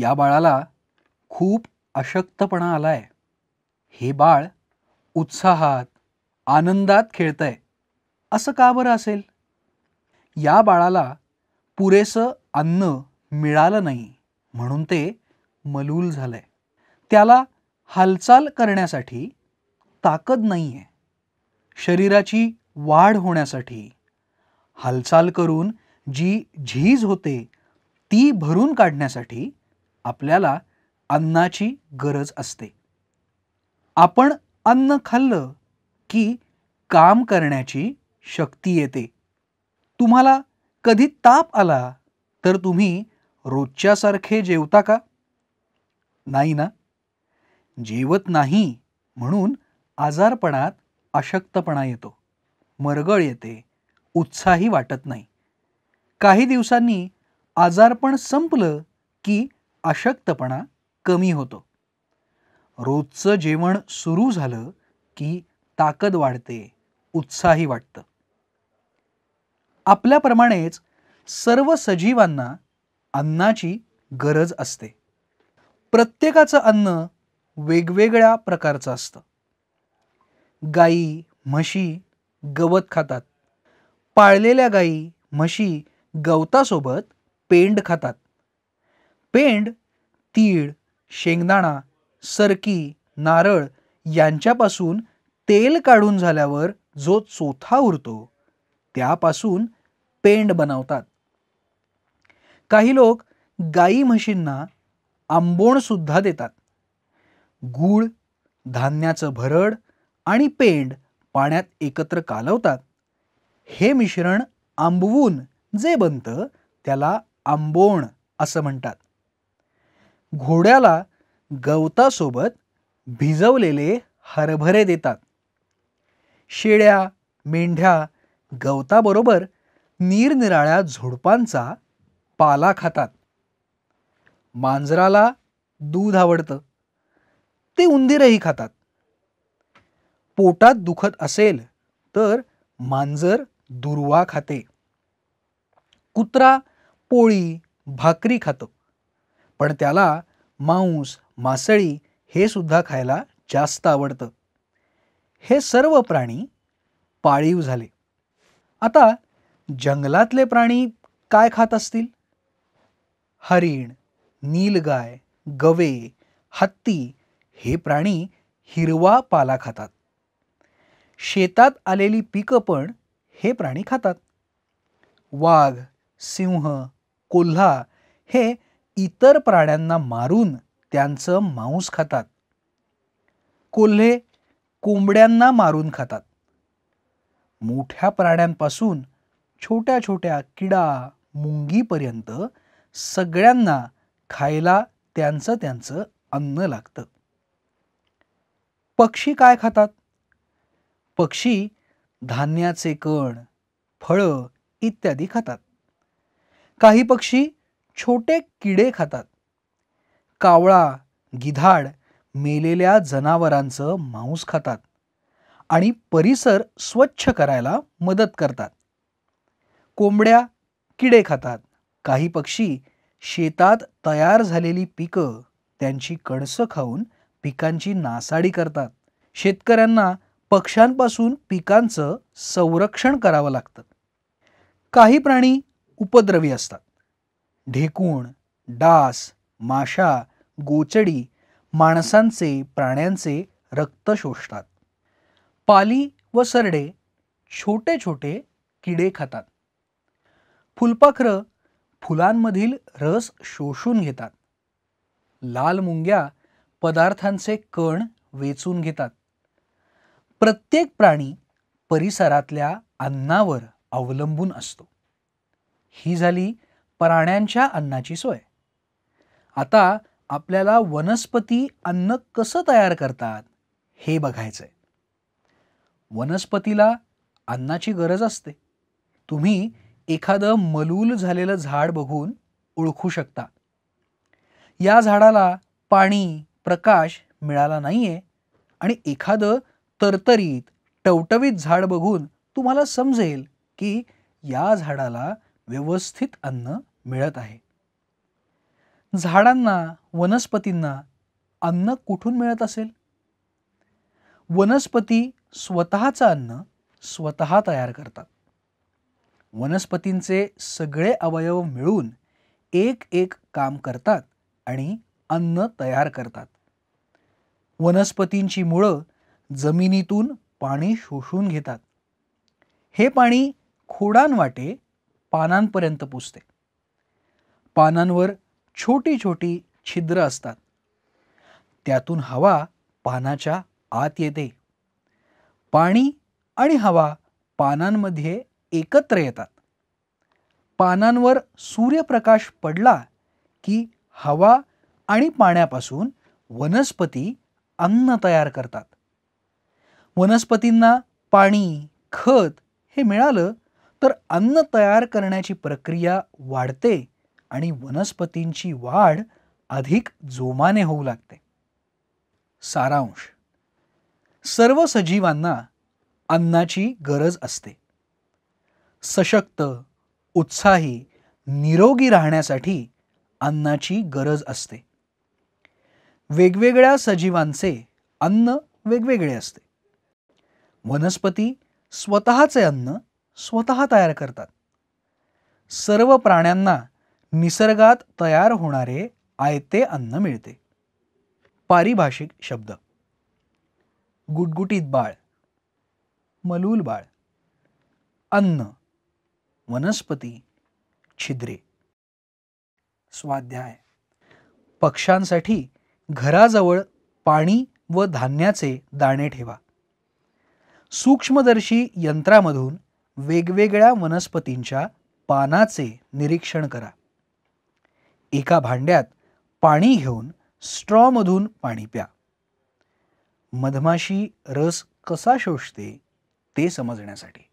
या बाळाला खूप अशक्तपणा आलाय हे बाळ उत्साहात आनंदात खेळतंय असं का बरं असेल या बाळाला पुरेसं अन्न मिळालं नाही म्हणून ते मलूल झालंय त्याला हालचाल करण्यासाठी ताकद नाही आहे शरीराची वाढ होण्यासाठी हालचाल करून जी झीज होते ती भरून काढण्यासाठी आपल्याला अन्नाची गरज असते आपण अन्न खाल्लं की काम करण्याची शक्ती येते तुम्हाला कधी ताप आला तर तुम्ही रोजच्यासारखे जेवता का नाही ना जेवत नाही म्हणून आजारपणात अशक्तपणा येतो मरगळ येते उत्साही वाटत नाही काही दिवसांनी आजारपण संपलं की अशक्तपणा कमी होतो रोजचं जेवण सुरू झालं की ताकद वाढते उत्साही वाटतं आपल्याप्रमाणेच सर्व सजीवांना अन्नाची गरज असते प्रत्येकाचं अन्न वेगवेगळ्या प्रकारचं असतं गाई म्हशी गवत खातात पाळलेल्या गाई म्हशी गवतासोबत पेंड खातात पेंड तीळ शेंगदाणा सरकी नारळ यांच्यापासून तेल काढून झाल्यावर जो चोथा उरतो त्यापासून पेंड बनवतात काही लोक गाई म्हशींना आंबोणसुद्धा देतात गूळ धान्याचं भरड आणि पेंड पाण्यात एकत्र कालवतात हे मिश्रण आंबवून जे बनतं त्याला आंबोण असं म्हणतात घोड्याला गवतासोबत भिजवलेले हरभरे देतात शेळ्या मेंढ्या गवताबरोबर निरनिराळ्या झोडपांचा पाला खातात मांजराला दूध आवडतं ते उंदीरही खातात पोटात दुखत असेल तर मांजर दुर्वा खाते कुत्रा पोळी भाकरी खातं पण त्याला मांस मासळी हे सुद्धा खायला जास्त आवडतं हे सर्व प्राणी पाळीव झाले आता जंगलातले प्राणी काय खात असतील हरिण नीलगाय गवे हत्ती हे प्राणी हिरवा पाला खातात शेतात आलेली पिकं पण हे प्राणी खातात वाघ सिंह कोल्हा हे इतर प्राण्यांना मारून त्यांचं मांस खातात कोल्हे कोंबड्यांना मारून खातात मोठ्या प्राण्यांपासून छोट्या छोट्या किडा मुंगीपर्यंत सगळ्यांना खायला त्यांचं त्यांचं अन्न लागतं पक्षी काय खातात पक्षी धान्याचे कण फळं इत्यादी खातात काही पक्षी छोटे किडे खातात कावळा गिधाड मेलेल्या जनावरांचं मांस खातात आणि परिसर स्वच्छ करायला मदत करतात कोंबड्या किडे खातात काही पक्षी शेतात तयार झालेली पिकं त्यांची कणसं खाऊन पिकांची नासाडी करतात शेतकऱ्यांना पक्ष्यांपासून पिकांचं संरक्षण करावं लागतं काही प्राणी उपद्रवी असतात ढेकूण डास माशा गोचडी माणसांचे प्राण्यांचे रक्त शोषतात पाली व सरडे छोटे छोटे किडे खातात फुलपाखरं फुलांमधील रस शोषून घेतात लाल मुंग्या पदार्थांचे कण वेचून घेतात प्रत्येक प्राणी परिसरातल्या अन्नावर अवलंबून असतो ही झाली प्राण्यांच्या अन्नाची सोय आता आपल्याला वनस्पती अन्न कसं तयार करतात हे बघायचं आहे वनस्पतीला अन्नाची गरज असते तुम्ही एखादं मलूल झालेलं झाड बघून ओळखू शकता या झाडाला पाणी प्रकाश मिळाला नाही आहे आणि एखादं तरतरीत टवटवीत झाड बघून तुम्हाला समजेल की या झाडाला व्यवस्थित अन्न मिळत आहे झाडांना वनस्पतींना अन्न कुठून मिळत असेल वनस्पती स्वतःचं अन्न स्वतः तयार करतात वनस्पतींचे सगळे अवयव मिळून एक एक काम करतात आणि अन्न तयार करतात वनस्पतींची मुळं जमिनीतून पाणी शोषून घेतात हे पाणी खोडांवाटे पानांपर्यंत पुसते पानांवर छोटी छोटी छिद्र असतात त्यातून हवा पानाच्या आत येते पाणी आणि हवा पानांमध्ये एकत्र येतात पानांवर सूर्यप्रकाश पडला की हवा आणि पाण्यापासून वनस्पती अन्न तयार करतात वनस्पतींना पाणी खत हे मिळालं तर अन्न तयार करण्याची प्रक्रिया वाढते आणि वनस्पतींची वाढ अधिक जोमाने होऊ लागते सारांश सर्व सजीवांना अन्नाची गरज असते सशक्त उत्साही निरोगी राहण्यासाठी अन्नाची गरज असते वेगवेगळ्या सजीवांचे अन्न वेगवेगळे असते वनस्पती स्वतःचे अन्न स्वतः तयार करतात सर्व प्राण्यांना निसर्गात तयार होणारे आयते अन्न मिळते पारिभाषिक शब्द गुटगुटीत बाळ मलूल बाळ अन्न वनस्पती छिद्रे स्वाध्याय पक्ष्यांसाठी घराजवळ पाणी व धान्याचे दाणे ठेवा सूक्ष्मदर्शी यंत्रामधून वेगवेगळ्या वनस्पतींच्या पानाचे निरीक्षण करा एका भांड्यात पाणी घेऊन स्ट्रॉमधून पाणी प्या मधमाशी रस कसा शोषते ते समजण्यासाठी